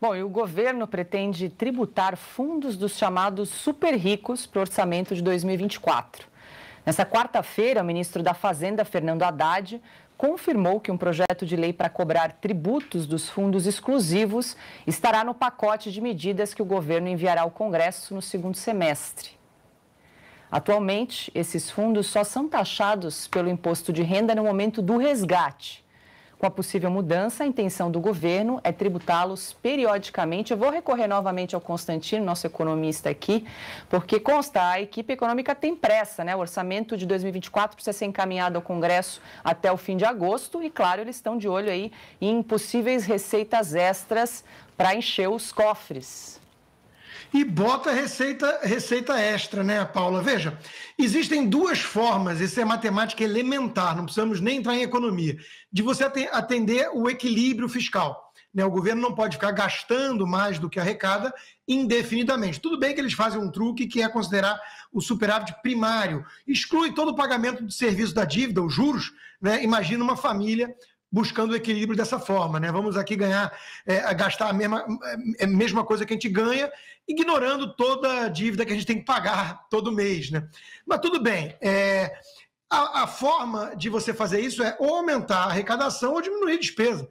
Bom, e o governo pretende tributar fundos dos chamados super ricos para o orçamento de 2024. Nessa quarta-feira, o ministro da Fazenda, Fernando Haddad, confirmou que um projeto de lei para cobrar tributos dos fundos exclusivos estará no pacote de medidas que o governo enviará ao Congresso no segundo semestre. Atualmente, esses fundos só são taxados pelo imposto de renda no momento do resgate. Com a possível mudança, a intenção do governo é tributá-los periodicamente. Eu vou recorrer novamente ao Constantino, nosso economista aqui, porque consta, a equipe econômica tem pressa, né? O orçamento de 2024 precisa ser encaminhado ao Congresso até o fim de agosto e, claro, eles estão de olho aí em possíveis receitas extras para encher os cofres e bota receita, receita extra, né, Paula? Veja, existem duas formas, isso é matemática elementar, não precisamos nem entrar em economia, de você atender o equilíbrio fiscal. Né? O governo não pode ficar gastando mais do que arrecada indefinidamente. Tudo bem que eles fazem um truque que é considerar o superávit primário, exclui todo o pagamento do serviço da dívida, os juros, né? Imagina uma família buscando o equilíbrio dessa forma, né? Vamos aqui ganhar, é, gastar a mesma, a é, é mesma coisa que a gente ganha, ignorando toda a dívida que a gente tem que pagar todo mês, né? Mas tudo bem. É, a, a forma de você fazer isso é ou aumentar a arrecadação ou diminuir a despesa.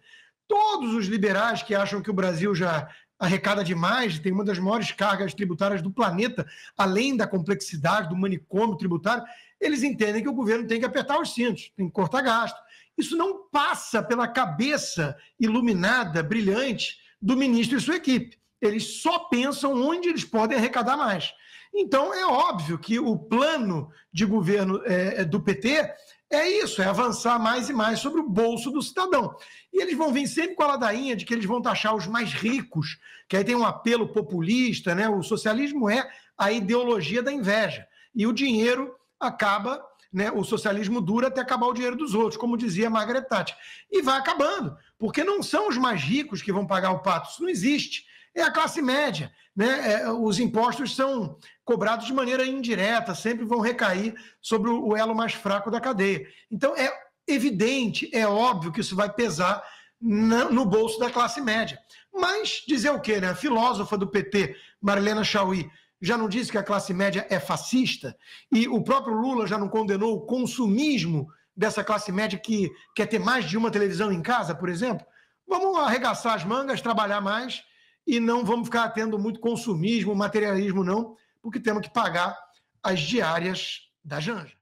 Todos os liberais que acham que o Brasil já arrecada demais, tem uma das maiores cargas tributárias do planeta, além da complexidade do manicômio tributário, eles entendem que o governo tem que apertar os cintos, tem que cortar gasto. Isso não passa pela cabeça iluminada, brilhante, do ministro e sua equipe. Eles só pensam onde eles podem arrecadar mais. Então, é óbvio que o plano de governo é, é do PT é isso, é avançar mais e mais sobre o bolso do cidadão. E eles vão vir sempre com a ladainha de que eles vão taxar os mais ricos, que aí tem um apelo populista, né? O socialismo é a ideologia da inveja. E o dinheiro acaba, né, o socialismo dura até acabar o dinheiro dos outros, como dizia Margaret Thatcher. E vai acabando, porque não são os mais ricos que vão pagar o pato, isso não existe. É a classe média. Né? É, os impostos são cobrados de maneira indireta, sempre vão recair sobre o elo mais fraco da cadeia. Então, é evidente, é óbvio que isso vai pesar na, no bolso da classe média. Mas dizer o quê, né? A filósofa do PT, Marilena Chauí, já não disse que a classe média é fascista? E o próprio Lula já não condenou o consumismo dessa classe média que quer ter mais de uma televisão em casa, por exemplo? Vamos arregaçar as mangas, trabalhar mais e não vamos ficar tendo muito consumismo, materialismo, não, porque temos que pagar as diárias da Janja.